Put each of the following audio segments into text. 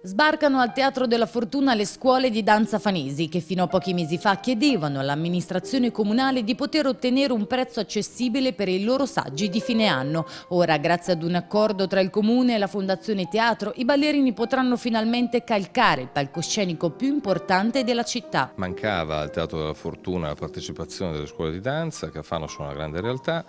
Sbarcano al Teatro della Fortuna le scuole di danza fanesi che fino a pochi mesi fa chiedevano all'amministrazione comunale di poter ottenere un prezzo accessibile per i loro saggi di fine anno. Ora, grazie ad un accordo tra il Comune e la Fondazione Teatro, i ballerini potranno finalmente calcare il palcoscenico più importante della città. Mancava al Teatro della Fortuna la partecipazione delle scuole di danza che fanno su una grande realtà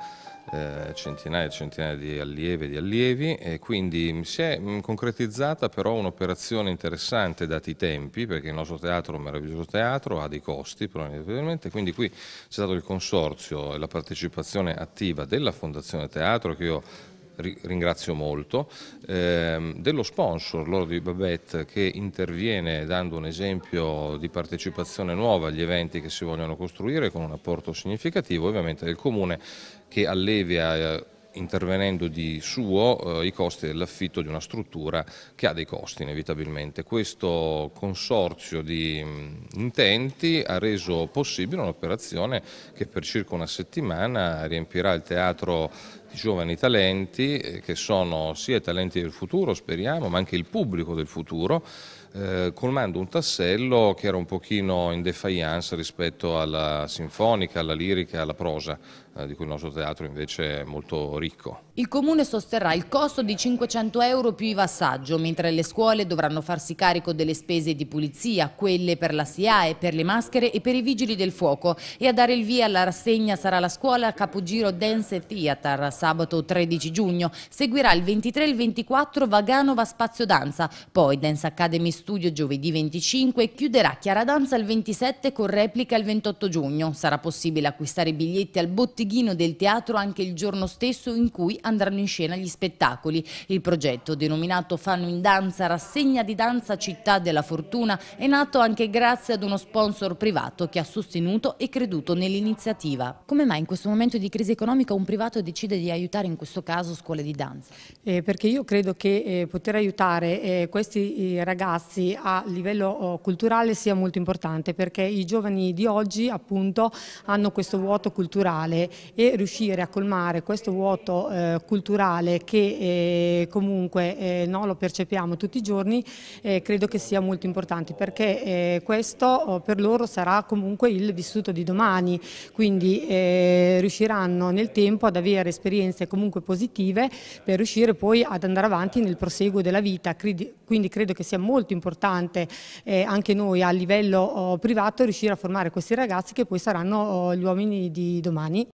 eh, centinaia e centinaia di allievi e di allievi e quindi mm, si è mh, mm, concretizzata però un'operazione interessante dati i tempi perché il nostro teatro è un meraviglioso teatro, ha dei costi probabilmente, quindi qui c'è stato il consorzio e la partecipazione attiva della Fondazione Teatro che io ringrazio molto, ehm, dello sponsor Loro di Babette che interviene dando un esempio di partecipazione nuova agli eventi che si vogliono costruire con un apporto significativo, ovviamente del Comune che allevia eh, intervenendo di suo eh, i costi dell'affitto di una struttura che ha dei costi inevitabilmente. Questo consorzio di mh, mm, intenti ha reso possibile un'operazione che per circa una settimana riempirà il teatro di giovani talenti eh, che sono sia i talenti del futuro, speriamo, ma anche il pubblico del futuro eh, colmando un tassello che era un pochino in defiance rispetto alla sinfonica, alla lirica, alla prosa, eh, di cui il nostro teatro invece è molto ricco. Il Comune sosterrà il costo di 500 euro più i assaggio, mentre le scuole dovranno farsi carico delle spese di pulizia, quelle per la SIAE, per le maschere e per i vigili del fuoco. E a dare il via alla rassegna sarà la scuola Capogiro Dance Theater, sabato 13 giugno. Seguirà il 23 e il 24 Vaganova Spazio Danza, poi Dance Academy studio giovedì 25 chiuderà Chiaradanza il 27 con replica il 28 giugno. Sarà possibile acquistare biglietti al botteghino del teatro anche il giorno stesso in cui andranno in scena gli spettacoli. Il progetto, denominato Fanno in Danza, rassegna di danza Città della Fortuna, è nato anche grazie ad uno sponsor privato che ha sostenuto e creduto nell'iniziativa. Come mai in questo momento di crisi economica un privato decide di aiutare in questo caso scuole di danza? Eh, perché io credo che eh, poter aiutare eh, questi eh, ragazzi ragazzi a livello oh, culturale sia molto importante perché i giovani di oggi appunto hanno questo vuoto culturale e riuscire a colmare questo vuoto eh, culturale che eh, comunque eh, no, lo percepiamo tutti i giorni eh, credo che sia molto importante perché eh, questo oh, per loro sarà comunque il vissuto di domani quindi eh, riusciranno nel tempo ad avere esperienze comunque positive per riuscire poi ad andare avanti nel proseguo della vita quindi credo che sia molto importante eh, anche noi a livello oh, privato riuscire a formare questi ragazzi che poi saranno oh, gli uomini di domani.